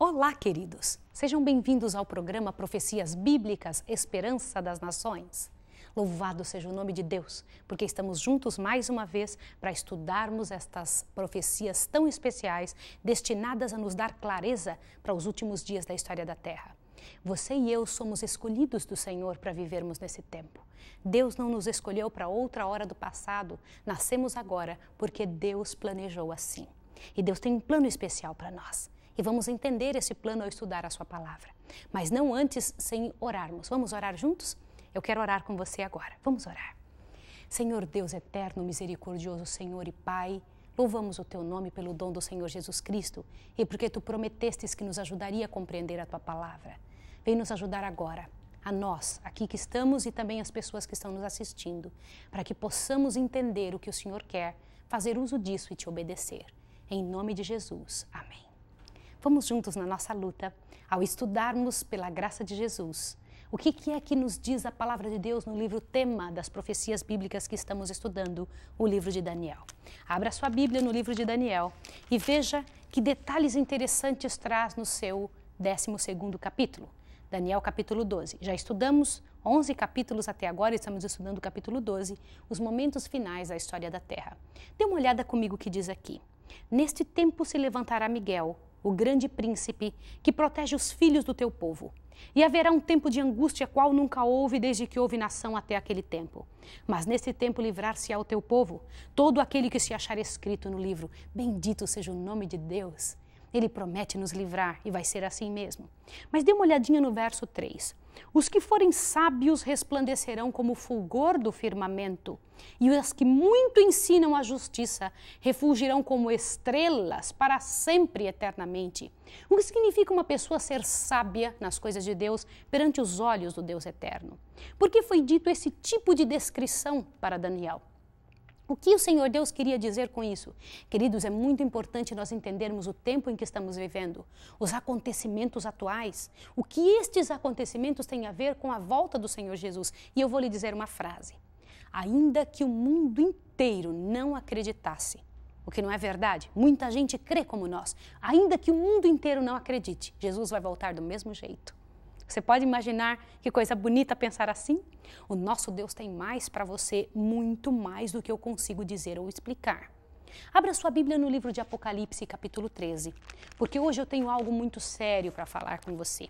Olá, queridos! Sejam bem-vindos ao programa Profecias Bíblicas Esperança das Nações. Louvado seja o nome de Deus, porque estamos juntos mais uma vez para estudarmos estas profecias tão especiais destinadas a nos dar clareza para os últimos dias da história da Terra. Você e eu somos escolhidos do Senhor para vivermos nesse tempo. Deus não nos escolheu para outra hora do passado, nascemos agora porque Deus planejou assim. E Deus tem um plano especial para nós e vamos entender esse plano ao estudar a sua palavra. Mas não antes sem orarmos. Vamos orar juntos? Eu quero orar com você agora. Vamos orar. Senhor Deus eterno, misericordioso Senhor e Pai, Louvamos o teu nome pelo dom do Senhor Jesus Cristo e porque tu prometestes que nos ajudaria a compreender a tua palavra. Vem nos ajudar agora, a nós, aqui que estamos e também as pessoas que estão nos assistindo, para que possamos entender o que o Senhor quer, fazer uso disso e te obedecer. Em nome de Jesus. Amém. Vamos juntos na nossa luta, ao estudarmos pela graça de Jesus. O que, é que nos diz a palavra de Deus no livro tema das profecias bíblicas que estamos estudando, o livro de Daniel? Abra sua Bíblia no livro de Daniel e veja que detalhes interessantes traz no seu 12 capítulo. Daniel capítulo 12. Já estudamos 11 capítulos até agora, estamos estudando o capítulo 12, os momentos finais da história da Terra. Dê uma olhada comigo o que diz aqui. Neste tempo se levantará Miguel, o grande príncipe que protege os filhos do teu povo. E haverá um tempo de angústia qual nunca houve desde que houve nação até aquele tempo. Mas nesse tempo livrar-se á o teu povo todo aquele que se achar escrito no livro. Bendito seja o nome de Deus. Ele promete nos livrar e vai ser assim mesmo. Mas dê uma olhadinha no verso 3. Os que forem sábios resplandecerão como o fulgor do firmamento, e os que muito ensinam a justiça refugirão como estrelas para sempre e eternamente. O que significa uma pessoa ser sábia nas coisas de Deus perante os olhos do Deus eterno? Por que foi dito esse tipo de descrição para Daniel? O que o Senhor Deus queria dizer com isso? Queridos, é muito importante nós entendermos o tempo em que estamos vivendo, os acontecimentos atuais, o que estes acontecimentos têm a ver com a volta do Senhor Jesus. E eu vou lhe dizer uma frase. Ainda que o mundo inteiro não acreditasse, o que não é verdade, muita gente crê como nós, ainda que o mundo inteiro não acredite, Jesus vai voltar do mesmo jeito. Você pode imaginar que coisa bonita pensar assim? O nosso Deus tem mais para você, muito mais do que eu consigo dizer ou explicar. Abra sua Bíblia no livro de Apocalipse, capítulo 13, porque hoje eu tenho algo muito sério para falar com você.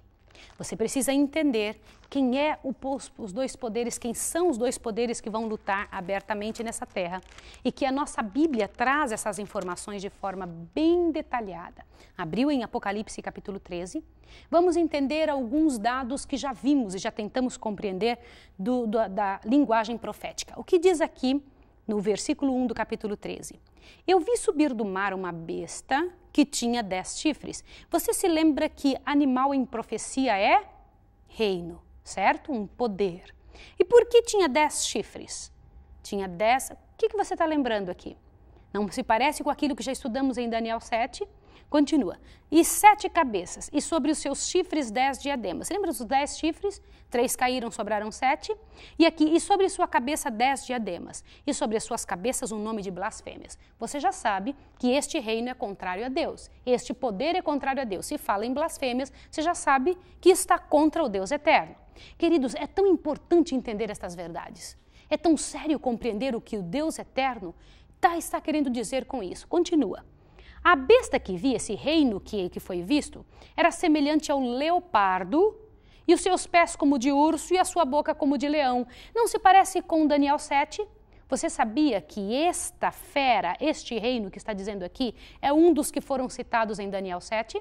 Você precisa entender quem é o, os dois poderes, quem são os dois poderes que vão lutar abertamente nessa terra. E que a nossa Bíblia traz essas informações de forma bem detalhada. Abriu em Apocalipse capítulo 13. Vamos entender alguns dados que já vimos e já tentamos compreender do, do, da linguagem profética. O que diz aqui no versículo 1 do capítulo 13. Eu vi subir do mar uma besta que tinha dez chifres. Você se lembra que animal em profecia é reino, certo? Um poder. E por que tinha dez chifres? Tinha dez. O que, que você está lembrando aqui? Não se parece com aquilo que já estudamos em Daniel 7? Continua. E sete cabeças, e sobre os seus chifres dez diademas. Lembra dos dez chifres? Três caíram, sobraram sete. E aqui, e sobre sua cabeça dez diademas, e sobre as suas cabeças um nome de blasfêmias. Você já sabe que este reino é contrário a Deus, este poder é contrário a Deus. Se fala em blasfêmias, você já sabe que está contra o Deus eterno. Queridos, é tão importante entender estas verdades. É tão sério compreender o que o Deus eterno está, está querendo dizer com isso. Continua. A besta que vi, esse reino que, que foi visto, era semelhante ao leopardo, e os seus pés como de urso e a sua boca como de leão. Não se parece com Daniel 7? Você sabia que esta fera, este reino que está dizendo aqui, é um dos que foram citados em Daniel 7?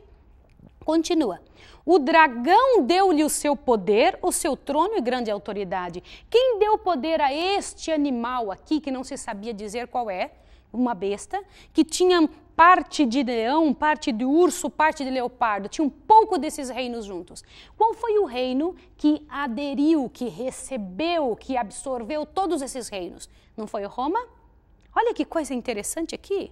Continua. O dragão deu-lhe o seu poder, o seu trono e grande autoridade. Quem deu poder a este animal aqui, que não se sabia dizer qual é, uma besta, que tinha parte de leão, parte de urso, parte de leopardo. Tinha um pouco desses reinos juntos. Qual foi o reino que aderiu, que recebeu, que absorveu todos esses reinos? Não foi Roma? Olha que coisa interessante aqui.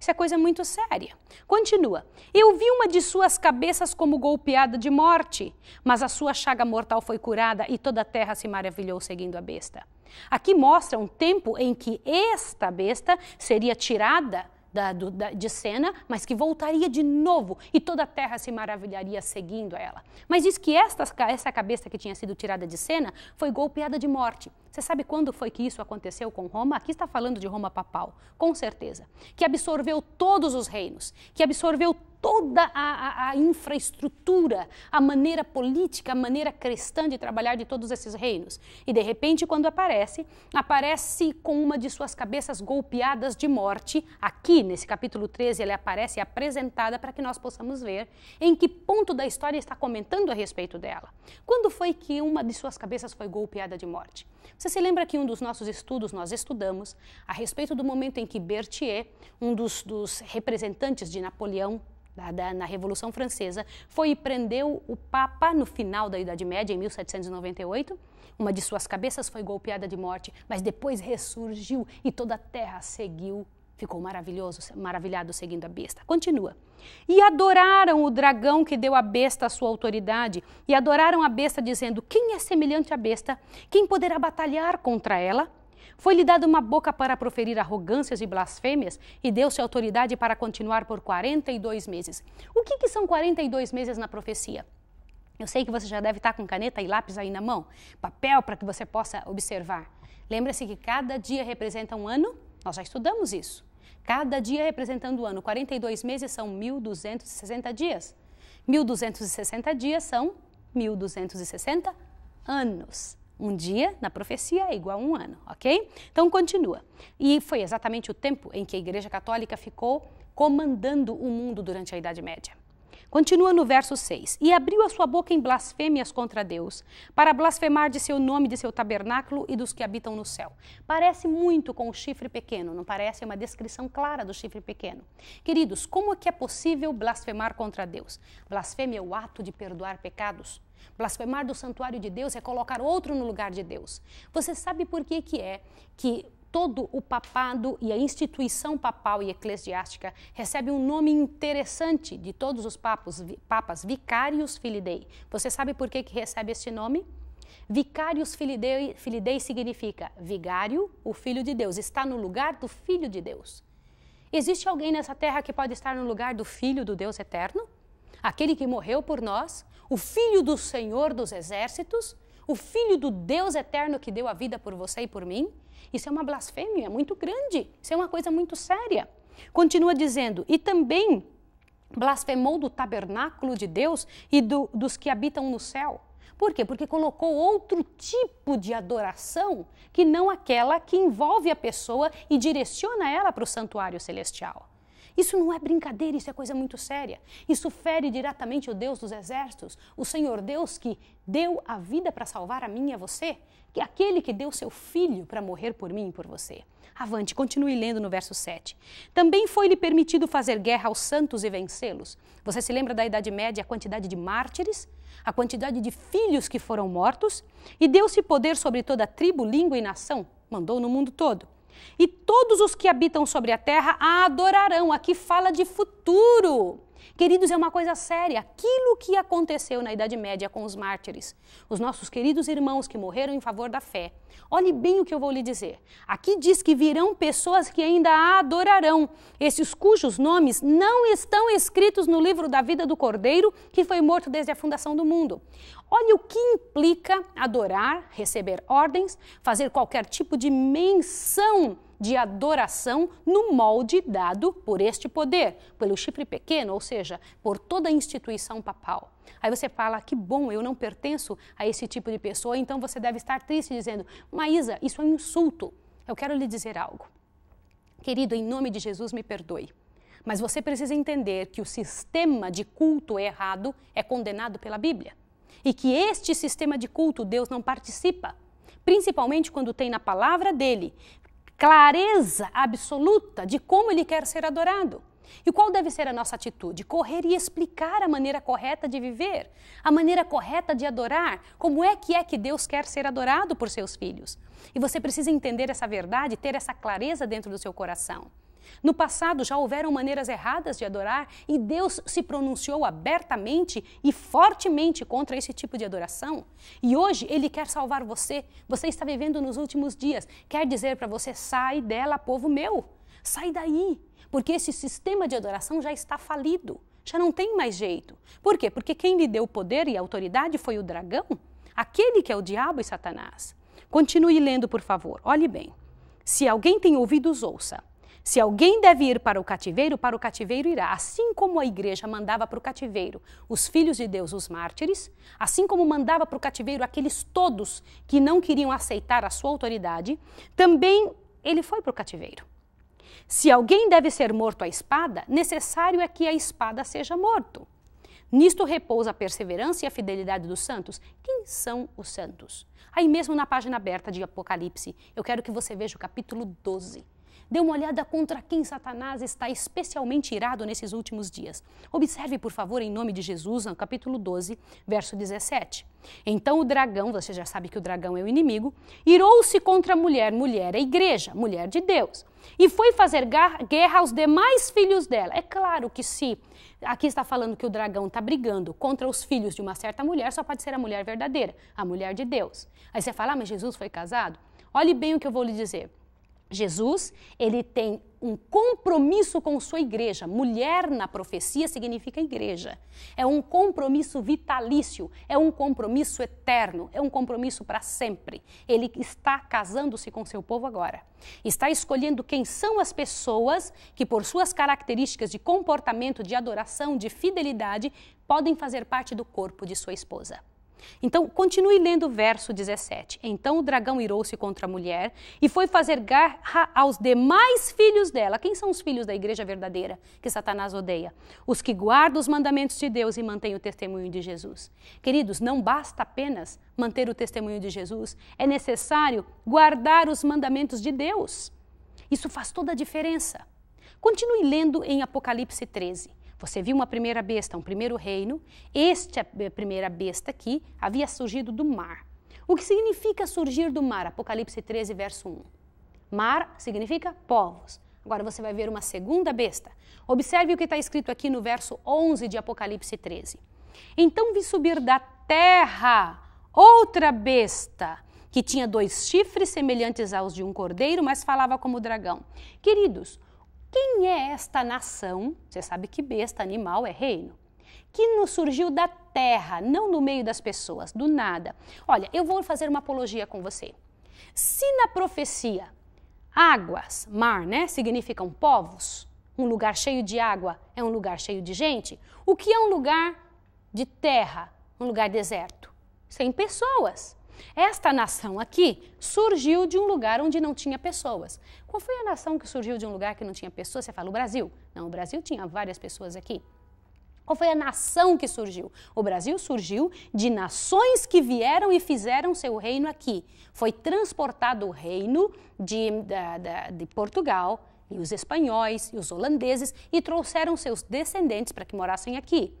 Isso é coisa muito séria. Continua. Eu vi uma de suas cabeças como golpeada de morte, mas a sua chaga mortal foi curada e toda a terra se maravilhou seguindo a besta. Aqui mostra um tempo em que esta besta seria tirada da, do, da, de Cena, mas que voltaria de novo e toda a terra se maravilharia seguindo ela. Mas diz que esta, essa cabeça que tinha sido tirada de Cena foi golpeada de morte. Você sabe quando foi que isso aconteceu com Roma? Aqui está falando de Roma papal, com certeza. Que absorveu todos os reinos, que absorveu toda a, a, a, infraestrutura, a maneira política, a maneira cristã de trabalhar de todos esses reinos. E de repente, quando aparece, aparece com uma de suas cabeças golpeadas de morte. Aqui, nesse capítulo 13, ela aparece apresentada para que nós possamos ver em que ponto da história está comentando a respeito dela. Quando foi que uma de suas cabeças foi golpeada de morte? Você se lembra que em um dos nossos estudos nós estudamos a respeito do momento em que Berthier, um dos, dos representantes de Napoleão da, da, na Revolução Francesa, foi e prendeu o Papa no final da Idade Média, em 1798. Uma de suas cabeças foi golpeada de morte, mas depois ressurgiu e toda a terra seguiu Ficou maravilhoso, maravilhado seguindo a besta. Continua. E adoraram o dragão que deu à besta a sua autoridade, e adoraram a besta, dizendo: Quem é semelhante à besta? Quem poderá batalhar contra ela? Foi-lhe dada uma boca para proferir arrogâncias e blasfêmias, e deu-se autoridade para continuar por 42 meses. O que, que são 42 meses na profecia? Eu sei que você já deve estar com caneta e lápis aí na mão, papel para que você possa observar. Lembra-se que cada dia representa um ano nós já estudamos isso. Cada dia representando o ano, 42 meses são 1.260 dias. 1.260 dias são 1.260 anos. Um dia na profecia é igual a um ano, ok? Então continua. E foi exatamente o tempo em que a Igreja Católica ficou comandando o mundo durante a Idade Média. Continua no verso 6. E abriu a sua boca em blasfêmias contra Deus, para blasfemar de seu nome, de seu tabernáculo e dos que habitam no céu. Parece muito com o chifre pequeno, não parece? É uma descrição clara do chifre pequeno. Queridos, como é que é possível blasfemar contra Deus? Blasfêmia é o ato de perdoar pecados. Blasfemar do santuário de Deus é colocar outro no lugar de Deus. Você sabe por que, que é que todo o papado e a instituição papal e eclesiástica recebe um nome interessante de todos os papos, papas, vicários Filidei. Você sabe por que, que recebe este nome? Vicários Filidei, significa vigário, o filho de Deus, está no lugar do filho de Deus. Existe alguém nessa terra que pode estar no lugar do filho do Deus eterno? Aquele que morreu por nós, o filho do Senhor dos exércitos, o filho do Deus eterno que deu a vida por você e por mim? Isso é uma blasfêmia muito grande, isso é uma coisa muito séria. Continua dizendo, e também blasfemou do tabernáculo de Deus e do, dos que habitam no céu. Por quê? Porque colocou outro tipo de adoração que não aquela que envolve a pessoa e direciona ela para o santuário celestial. Isso não é brincadeira, isso é coisa muito séria. Isso fere diretamente o Deus dos exércitos, o Senhor Deus que deu a vida para salvar a mim e a você, que é aquele que deu seu filho para morrer por mim e por você. Avante, continue lendo no verso 7. Também foi-lhe permitido fazer guerra aos santos e vencê-los. Você se lembra da Idade Média, a quantidade de mártires, a quantidade de filhos que foram mortos? E deu-se poder sobre toda tribo, língua e nação, mandou no mundo todo. E todos os que habitam sobre a terra a adorarão. Aqui fala de futuro. Queridos, é uma coisa séria. Aquilo que aconteceu na Idade Média com os mártires, os nossos queridos irmãos que morreram em favor da fé. Olhe bem o que eu vou lhe dizer. Aqui diz que virão pessoas que ainda a adorarão, esses cujos nomes não estão escritos no livro da vida do Cordeiro, que foi morto desde a fundação do mundo. Olha o que implica adorar, receber ordens, fazer qualquer tipo de menção de adoração no molde dado por este poder, pelo chifre pequeno, ou seja, por toda a instituição papal. Aí você fala, que bom, eu não pertenço a esse tipo de pessoa, então você deve estar triste dizendo, Maísa, isso é um insulto. Eu quero lhe dizer algo. Querido, em nome de Jesus, me perdoe. Mas você precisa entender que o sistema de culto errado é condenado pela Bíblia. E que este sistema de culto Deus não participa, principalmente quando tem na palavra dele clareza absoluta de como ele quer ser adorado. E qual deve ser a nossa atitude? Correr e explicar a maneira correta de viver, a maneira correta de adorar, como é que é que Deus quer ser adorado por seus filhos. E você precisa entender essa verdade, ter essa clareza dentro do seu coração. No passado já houveram maneiras erradas de adorar e Deus se pronunciou abertamente e fortemente contra esse tipo de adoração. E hoje ele quer salvar você. Você está vivendo nos últimos dias. Quer dizer para você: sai dela, povo meu. Sai daí, porque esse sistema de adoração já está falido. Já não tem mais jeito. Por quê? Porque quem lhe deu poder e autoridade foi o dragão, aquele que é o diabo e Satanás. Continue lendo, por favor. Olhe bem. Se alguém tem ouvidos, ouça. Se alguém deve ir para o cativeiro, para o cativeiro irá. Assim como a igreja mandava para o cativeiro os filhos de Deus, os mártires, assim como mandava para o cativeiro aqueles todos que não queriam aceitar a sua autoridade, também ele foi para o cativeiro. Se alguém deve ser morto à espada, necessário é que a espada seja morto. Nisto repousa a perseverança e a fidelidade dos santos. Quem são os santos? Aí mesmo na página aberta de Apocalipse, eu quero que você veja o capítulo 12. Dê uma olhada contra quem Satanás está especialmente irado nesses últimos dias. Observe, por favor, em nome de Jesus, no capítulo 12, verso 17. Então o dragão, você já sabe que o dragão é o inimigo, irou-se contra a mulher, mulher é igreja, mulher de Deus, e foi fazer guerra aos demais filhos dela. É claro que se aqui está falando que o dragão está brigando contra os filhos de uma certa mulher, só pode ser a mulher verdadeira, a mulher de Deus. Aí você fala, ah, mas Jesus foi casado? Olhe bem o que eu vou lhe dizer. Jesus, ele tem um compromisso com sua igreja. Mulher na profecia significa igreja. É um compromisso vitalício, é um compromisso eterno, é um compromisso para sempre. Ele está casando-se com seu povo agora. Está escolhendo quem são as pessoas que, por suas características de comportamento, de adoração, de fidelidade, podem fazer parte do corpo de sua esposa. Então, continue lendo o verso 17. Então o dragão irou-se contra a mulher e foi fazer garra aos demais filhos dela. Quem são os filhos da igreja verdadeira que Satanás odeia? Os que guardam os mandamentos de Deus e mantêm o testemunho de Jesus. Queridos, não basta apenas manter o testemunho de Jesus, é necessário guardar os mandamentos de Deus. Isso faz toda a diferença. Continue lendo em Apocalipse 13. Você viu uma primeira besta, um primeiro reino. Esta é primeira besta aqui havia surgido do mar. O que significa surgir do mar? Apocalipse 13, verso 1. Mar significa povos. Agora você vai ver uma segunda besta. Observe o que está escrito aqui no verso 11 de Apocalipse 13. Então vi subir da terra outra besta, que tinha dois chifres semelhantes aos de um cordeiro, mas falava como dragão. Queridos, quem é esta nação? Você sabe que besta, animal é reino. Que nos surgiu da terra, não no meio das pessoas, do nada. Olha, eu vou fazer uma apologia com você. Se na profecia águas, mar, né, significam povos, um lugar cheio de água é um lugar cheio de gente, o que é um lugar de terra, um lugar deserto? Sem pessoas. Esta nação aqui surgiu de um lugar onde não tinha pessoas. Qual foi a nação que surgiu de um lugar que não tinha pessoas? Você fala o Brasil. Não, o Brasil tinha várias pessoas aqui. Qual foi a nação que surgiu? O Brasil surgiu de nações que vieram e fizeram seu reino aqui. Foi transportado o reino de, da, da, de Portugal, e os espanhóis, e os holandeses, e trouxeram seus descendentes para que morassem aqui.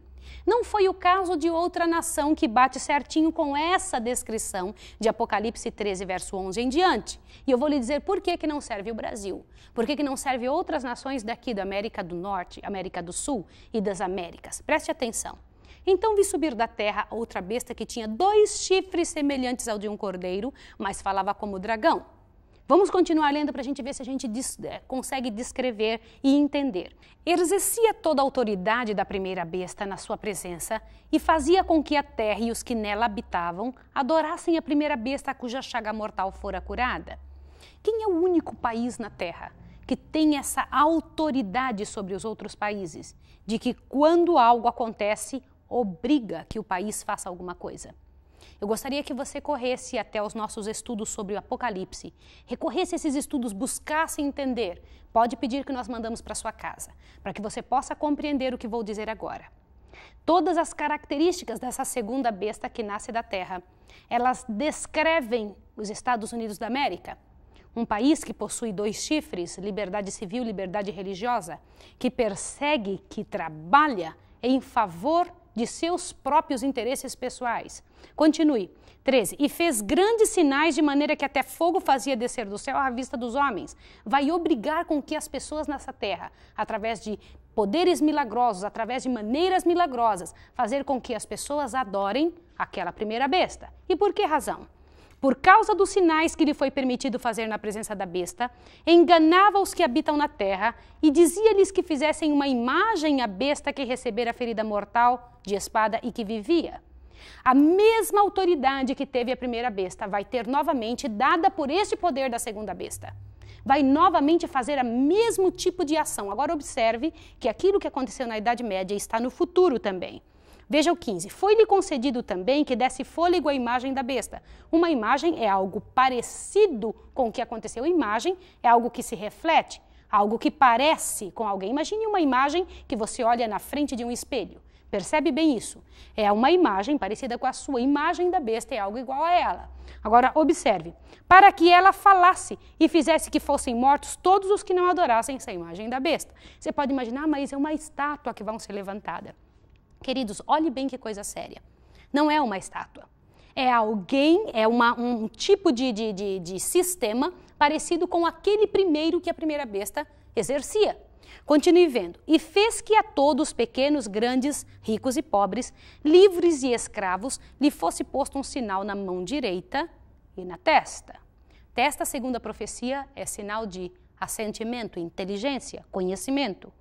Não foi o caso de outra nação que bate certinho com essa descrição de Apocalipse 13, verso 11 em diante. E eu vou lhe dizer por que, que não serve o Brasil, por que, que não serve outras nações daqui da América do Norte, América do Sul e das Américas. Preste atenção. Então vi subir da terra outra besta que tinha dois chifres semelhantes ao de um cordeiro, mas falava como dragão. Vamos continuar lendo para a gente ver se a gente des eh, consegue descrever e entender. Exercia toda a autoridade da primeira besta na sua presença e fazia com que a terra e os que nela habitavam adorassem a primeira besta cuja chaga mortal fora curada. Quem é o único país na Terra que tem essa autoridade sobre os outros países, de que quando algo acontece, obriga que o país faça alguma coisa? Eu gostaria que você corresse até os nossos estudos sobre o Apocalipse, recorresse a esses estudos, buscasse entender. Pode pedir que nós mandamos para sua casa, para que você possa compreender o que vou dizer agora. Todas as características dessa segunda besta que nasce da Terra, elas descrevem os Estados Unidos da América, um país que possui dois chifres, liberdade civil, liberdade religiosa, que persegue, que trabalha em favor de seus próprios interesses pessoais. Continue. 13. E fez grandes sinais de maneira que até fogo fazia descer do céu à vista dos homens. Vai obrigar com que as pessoas nessa terra, através de poderes milagrosos, através de maneiras milagrosas, fazer com que as pessoas adorem aquela primeira besta. E por que razão? por causa dos sinais que lhe foi permitido fazer na presença da besta, enganava os que habitam na terra e dizia-lhes que fizessem uma imagem à besta que recebera ferida mortal de espada e que vivia. A mesma autoridade que teve a primeira besta vai ter novamente dada por este poder da segunda besta. Vai novamente fazer o mesmo tipo de ação. Agora observe que aquilo que aconteceu na Idade Média está no futuro também. Veja o 15. Foi-lhe concedido também que desse fôlego à imagem da besta. Uma imagem é algo parecido com o que aconteceu. Imagem é algo que se reflete, algo que parece com alguém. Imagine uma imagem que você olha na frente de um espelho. Percebe bem isso? É uma imagem parecida com a sua imagem da besta, é algo igual a ela. Agora, observe: para que ela falasse e fizesse que fossem mortos todos os que não adorassem essa imagem da besta. Você pode imaginar, ah, mas é uma estátua que vão ser levantada. Queridos, olhe bem que coisa séria. Não é uma estátua. É alguém, é uma, um tipo de, de, de, de sistema parecido com aquele primeiro que a primeira besta exercia. Continue vendo. E fez que a todos, pequenos, grandes, ricos e pobres, livres e escravos, lhe fosse posto um sinal na mão direita e na testa. Testa, segundo a profecia, é sinal de assentimento, inteligência, conhecimento.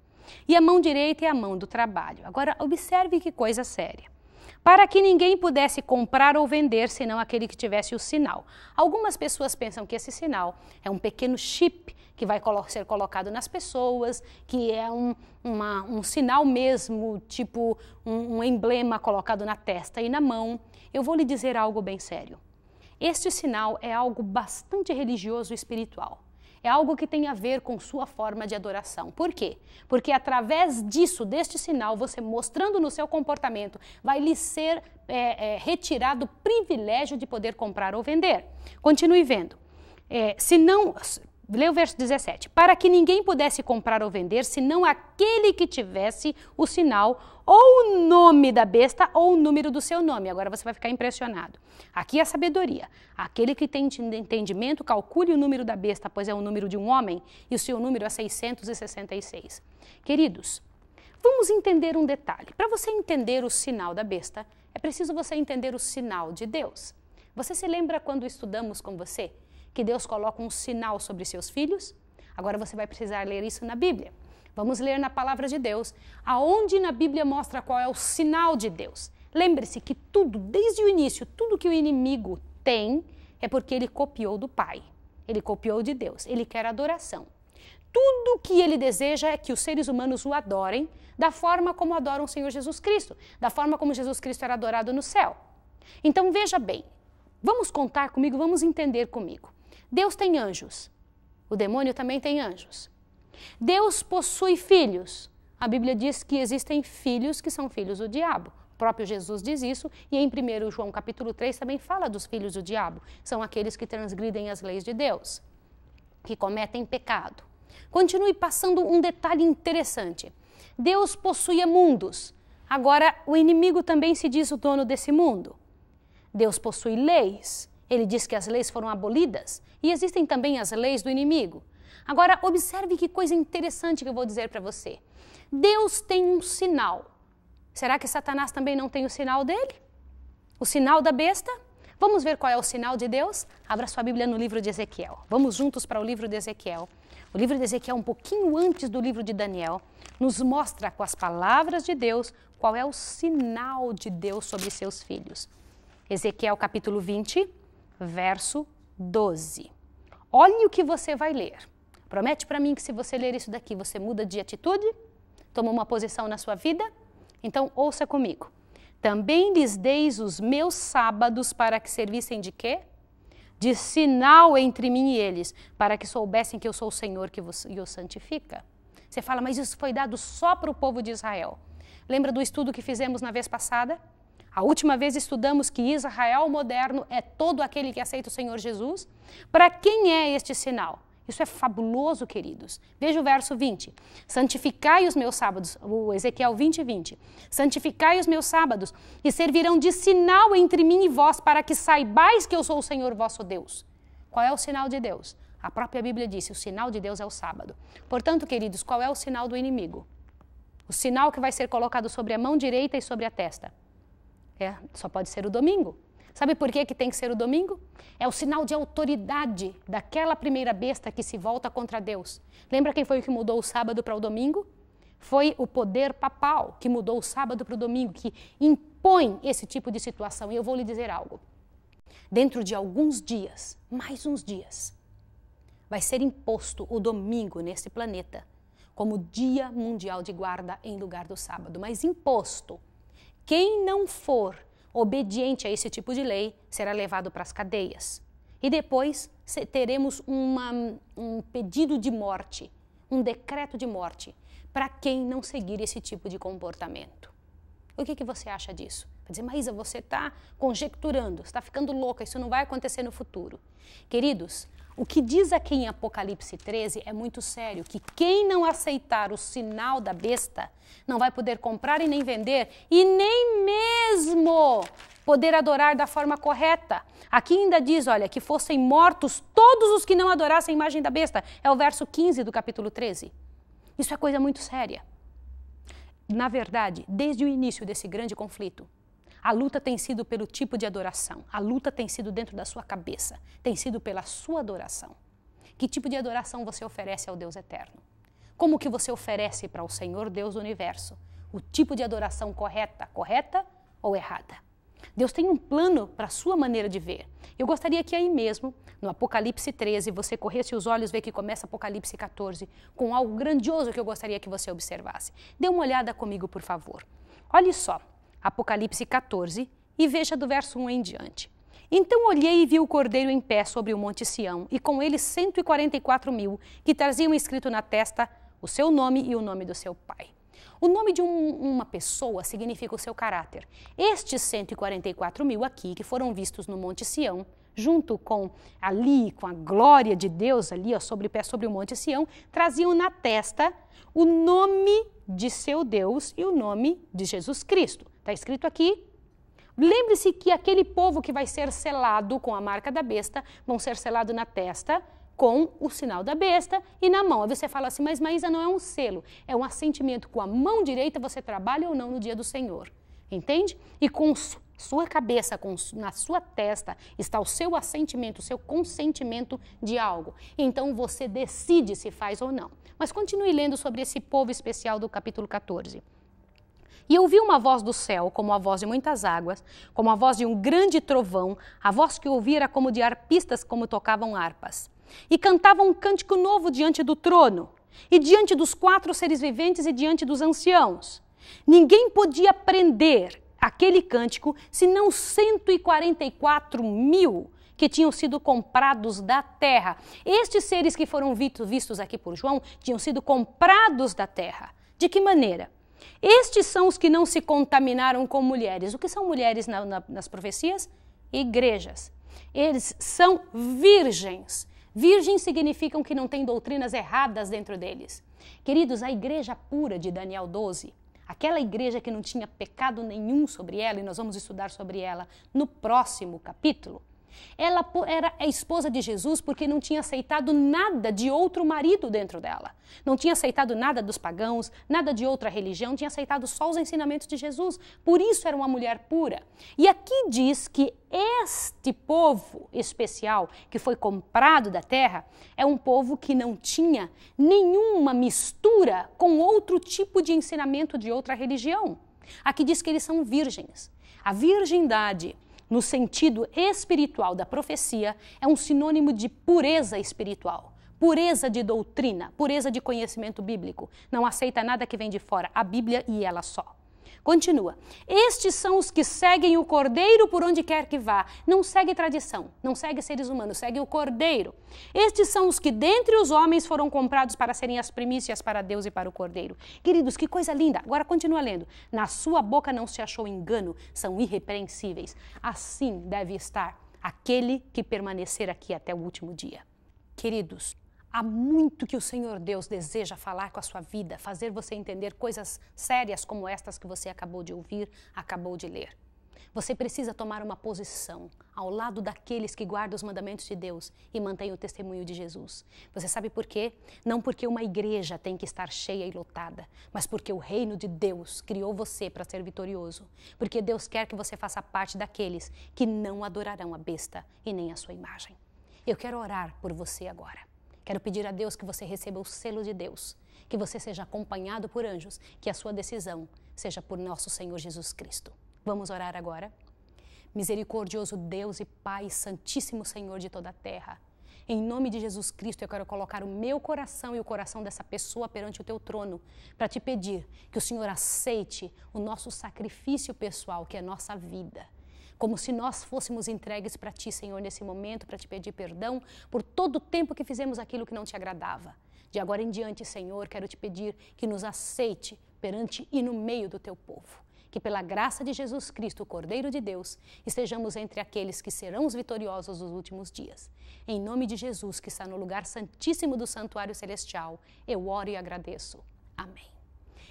E a mão direita é a mão do trabalho. Agora, observe que coisa séria para que ninguém pudesse comprar ou vender senão aquele que tivesse o sinal. Algumas pessoas pensam que esse sinal é um pequeno chip que vai ser colocado nas pessoas, que é um, uma, um sinal mesmo, tipo um, um emblema colocado na testa e na mão. Eu vou lhe dizer algo bem sério. Este sinal é algo bastante religioso e espiritual. É algo que tem a ver com sua forma de adoração. Por quê? Porque através disso, deste sinal, você mostrando no seu comportamento, vai lhe ser é, é, retirado o privilégio de poder comprar ou vender. Continue vendo. É, se não, Lê o verso 17. Para que ninguém pudesse comprar ou vender, senão aquele que tivesse o sinal ou o nome da besta ou o número do seu nome. Agora você vai ficar impressionado. Aqui é a sabedoria. Aquele que tem entendimento, calcule o número da besta, pois é o número de um homem, e o seu número é 666. Queridos, vamos entender um detalhe. Para você entender o sinal da besta, é preciso você entender o sinal de Deus. Você se lembra quando estudamos com você que Deus coloca um sinal sobre seus filhos? Agora você vai precisar ler isso na Bíblia. Vamos ler na palavra de Deus, aonde na Bíblia mostra qual é o sinal de Deus. Lembre-se que tudo, desde o início, tudo que o inimigo tem é porque ele copiou do Pai. Ele copiou de Deus, ele quer adoração. Tudo que ele deseja é que os seres humanos o adorem da forma como adoram o Senhor Jesus Cristo, da forma como Jesus Cristo era adorado no céu. Então veja bem, vamos contar comigo, vamos entender comigo. Deus tem anjos. O demônio também tem anjos. Deus possui filhos. A Bíblia diz que existem filhos que são filhos do diabo. O próprio Jesus diz isso e em 1 João capítulo 3 também fala dos filhos do diabo. São aqueles que transgridem as leis de Deus, que cometem pecado. Continue passando um detalhe interessante. Deus possuía mundos. Agora, o inimigo também se diz o dono desse mundo. Deus possui leis. Ele diz que as leis foram abolidas e existem também as leis do inimigo. Agora, observe que coisa interessante que eu vou dizer para você. Deus tem um sinal. Será que Satanás também não tem o sinal dele? O sinal da besta? Vamos ver qual é o sinal de Deus? Abra sua Bíblia no livro de Ezequiel. Vamos juntos para o livro de Ezequiel. O livro de Ezequiel, é um pouquinho antes do livro de Daniel, nos mostra com as palavras de Deus qual é o sinal de Deus sobre seus filhos. Ezequiel capítulo 20, verso 12. Olhe o que você vai ler. Promete para mim que se você ler isso daqui, você muda de atitude, toma uma posição na sua vida? Então ouça comigo. Também lhes deis os meus sábados para que servissem de quê? De sinal entre mim e eles, para que soubessem que eu sou o Senhor que os, santifica. Você fala, mas isso foi dado só para o povo de Israel. Lembra do estudo que fizemos na vez passada? A última vez estudamos que Israel moderno é todo aquele que aceita o Senhor Jesus. Para quem é este sinal? Isso é fabuloso, queridos. Veja o verso 20. Santificai os meus sábados, o Ezequiel 20, 20. Santificai os meus sábados e servirão de sinal entre mim e vós, para que saibais que eu sou o Senhor vosso Deus. Qual é o sinal de Deus? A própria Bíblia disse: o sinal de Deus é o sábado. Portanto, queridos, qual é o sinal do inimigo? O sinal que vai ser colocado sobre a mão direita e sobre a testa. É, só pode ser o domingo. Sabe por que, que tem que ser o domingo? É o sinal de autoridade daquela primeira besta que se volta contra Deus. Lembra quem foi que mudou o sábado para o domingo? Foi o poder papal que mudou o sábado para o domingo, que impõe esse tipo de situação. E eu vou lhe dizer algo. Dentro de alguns dias, mais uns dias, vai ser imposto o domingo nesse planeta como Dia Mundial de Guarda em lugar do sábado, mas imposto quem não for obediente a esse tipo de lei será levado para as cadeias. E depois teremos uma, um pedido de morte, um decreto de morte, para quem não seguir esse tipo de comportamento. O que, que você acha disso? Vai dizer, Maísa, você está conjecturando, está ficando louca, isso não vai acontecer no futuro. Queridos, o que diz aqui em Apocalipse 13 é muito sério, que quem não aceitar o sinal da besta não vai poder comprar e nem vender e nem mesmo poder adorar da forma correta. Aqui ainda diz, olha, que fossem mortos todos os que não adorassem a imagem da besta. É o verso 15 do capítulo 13. Isso é coisa muito séria. Na verdade, desde o início desse grande conflito, a luta tem sido pelo tipo de adoração, a luta tem sido dentro da sua cabeça, tem sido pela sua adoração. Que tipo de adoração você oferece ao Deus eterno? Como que você oferece para o Senhor Deus do universo o tipo de adoração correta, correta ou errada? Deus tem um plano para a sua maneira de ver. Eu gostaria que aí mesmo, no Apocalipse 13, você corresse os olhos, ver que começa Apocalipse 14, com algo grandioso que eu gostaria que você observasse. Dê uma olhada comigo, por favor. Olhe só, Apocalipse 14, e veja do verso 1 em diante. Então olhei e vi o cordeiro em pé sobre o monte Sião, e com ele 144 mil, que traziam escrito na testa o seu nome e o nome do seu pai. O nome de um, uma pessoa significa o seu caráter. Estes 144 mil aqui, que foram vistos no Monte Sião, junto com ali, com a glória de Deus ali ó, sobre, sobre o Monte Sião, traziam na testa o nome de seu Deus e o nome de Jesus Cristo. Está escrito aqui. Lembre-se que aquele povo que vai ser selado com a marca da besta, vão ser selados na testa com o sinal da besta e na mão. Aí você fala assim, mas Maísa não é um selo, é um assentimento com a mão direita, você trabalha ou não no dia do Senhor. Entende? E com sua cabeça, com, na sua testa, está o seu assentimento, o seu consentimento de algo. Então você decide se faz ou não. Mas continue lendo sobre esse povo especial do capítulo 14. E ouvi uma voz do céu, como a voz de muitas águas, como a voz de um grande trovão, a voz que ouvi era como de arpistas, como tocavam harpas. E cantava um cântico novo diante do trono, e diante dos quatro seres viventes e diante dos anciãos. Ninguém podia prender aquele cântico senão 144 mil que tinham sido comprados da terra. Estes seres que foram vistos aqui por João tinham sido comprados da terra. De que maneira? Estes são os que não se contaminaram com mulheres. O que são mulheres na, na, nas profecias? Igrejas. Eles são virgens. Virgens significam que não tem doutrinas erradas dentro deles. Queridos, a igreja pura de Daniel 12, aquela igreja que não tinha pecado nenhum sobre ela, e nós vamos estudar sobre ela no próximo capítulo, ela era a esposa de Jesus porque não tinha aceitado nada de outro marido dentro dela. Não tinha aceitado nada dos pagãos, nada de outra religião, tinha aceitado só os ensinamentos de Jesus. Por isso era uma mulher pura. E aqui diz que este povo especial que foi comprado da terra é um povo que não tinha nenhuma mistura com outro tipo de ensinamento de outra religião. Aqui diz que eles são virgens. A virgindade no sentido espiritual da profecia, é um sinônimo de pureza espiritual, pureza de doutrina, pureza de conhecimento bíblico. Não aceita nada que vem de fora, a Bíblia e ela só. Continua. Estes são os que seguem o cordeiro por onde quer que vá. Não segue tradição, não segue seres humanos, segue o cordeiro. Estes são os que dentre os homens foram comprados para serem as primícias para Deus e para o cordeiro. Queridos, que coisa linda. Agora continua lendo. Na sua boca não se achou engano, são irrepreensíveis. Assim deve estar aquele que permanecer aqui até o último dia. Queridos, Há muito que o Senhor Deus deseja falar com a sua vida, fazer você entender coisas sérias como estas que você acabou de ouvir, acabou de ler. Você precisa tomar uma posição ao lado daqueles que guardam os mandamentos de Deus e mantêm o testemunho de Jesus. Você sabe por quê? Não porque uma igreja tem que estar cheia e lotada, mas porque o reino de Deus criou você para ser vitorioso. Porque Deus quer que você faça parte daqueles que não adorarão a besta e nem a sua imagem. Eu quero orar por você agora. Quero pedir a Deus que você receba o selo de Deus, que você seja acompanhado por anjos, que a sua decisão seja por nosso Senhor Jesus Cristo. Vamos orar agora? Misericordioso Deus e Pai, Santíssimo Senhor de toda a terra, em nome de Jesus Cristo, eu quero colocar o meu coração e o coração dessa pessoa perante o teu trono, para te pedir que o Senhor aceite o nosso sacrifício pessoal, que é a nossa vida como se nós fôssemos entregues para Ti, Senhor, nesse momento, para te pedir perdão por todo o tempo que fizemos aquilo que não te agradava. De agora em diante, Senhor, quero te pedir que nos aceite perante e no meio do teu povo. Que pela graça de Jesus Cristo, o Cordeiro de Deus, estejamos entre aqueles que serão os vitoriosos nos últimos dias. Em nome de Jesus, que está no lugar santíssimo do santuário celestial, eu oro e agradeço. Amém.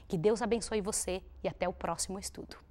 Que Deus abençoe você e até o próximo estudo.